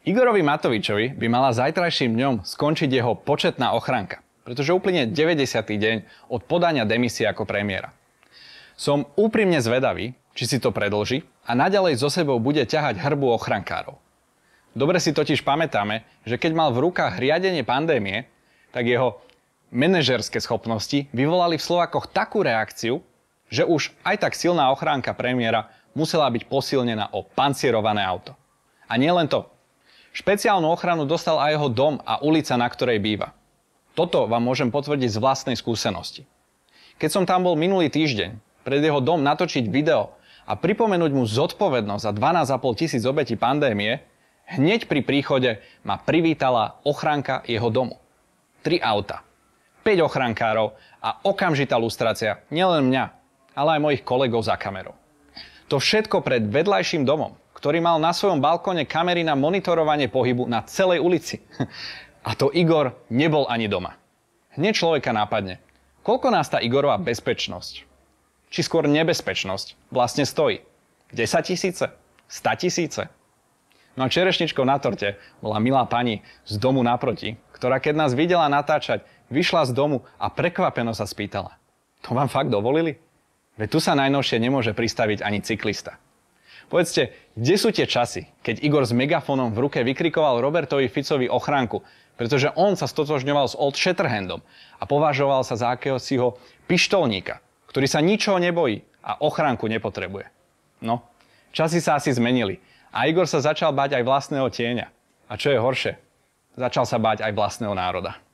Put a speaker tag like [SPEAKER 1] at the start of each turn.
[SPEAKER 1] Igorovi Matovičovi by mala zajtrajším dňom skončiť jeho početná ochranka, pretože úplne 90. deň od podania demisie ako premiéra. Som úprimne zvedavý, či si to predlží a naďalej so sebou bude ťahať hrbu ochrankárov. Dobre si totiž pamätáme, že keď mal v rukách riadenie pandémie, tak jeho manažerské schopnosti vyvolali v Slovakoch takú reakciu, že už aj tak silná ochránka premiéra musela byť posilnená o pancierované auto. A nielen to, Špeciálnu ochranu dostal aj jeho dom a ulica, na ktorej býva. Toto vám môžem potvrdiť z vlastnej skúsenosti. Keď som tam bol minulý týždeň, pred jeho dom natočiť video a pripomenúť mu zodpovednosť za 12,5 tisíc obetí pandémie, hneď pri príchode ma privítala ochranka jeho domu. Tri auta, 5 ochrankárov a okamžitá lustrácia nielen mňa, ale aj mojich kolegov za kamerou. To všetko pred vedľajším domom, ktorý mal na svojom balkóne kamery na monitorovanie pohybu na celej ulici. A to Igor nebol ani doma. Hneď človeka nápadne. Koľko nás tá Igorová bezpečnosť, či skôr nebezpečnosť, vlastne stojí? 10 tisíce? 100 tisíce? No a čerešničkou na torte bola milá pani z domu naproti, ktorá keď nás videla natáčať, vyšla z domu a prekvapeno sa spýtala. To vám fakt dovolili? Veď tu sa najnovšie nemôže pristaviť ani cyklista. Povedzte, kde sú tie časy, keď Igor s megafónom v ruke vykrikoval Robertovi Ficovi ochránku, pretože on sa stotožňoval s Old Shatterhandom a považoval sa za akéhosi pištolníka, ktorý sa ničoho nebojí a ochránku nepotrebuje. No, časy sa asi zmenili a Igor sa začal báť aj vlastného tieňa. A čo je horšie, začal sa báť aj vlastného národa.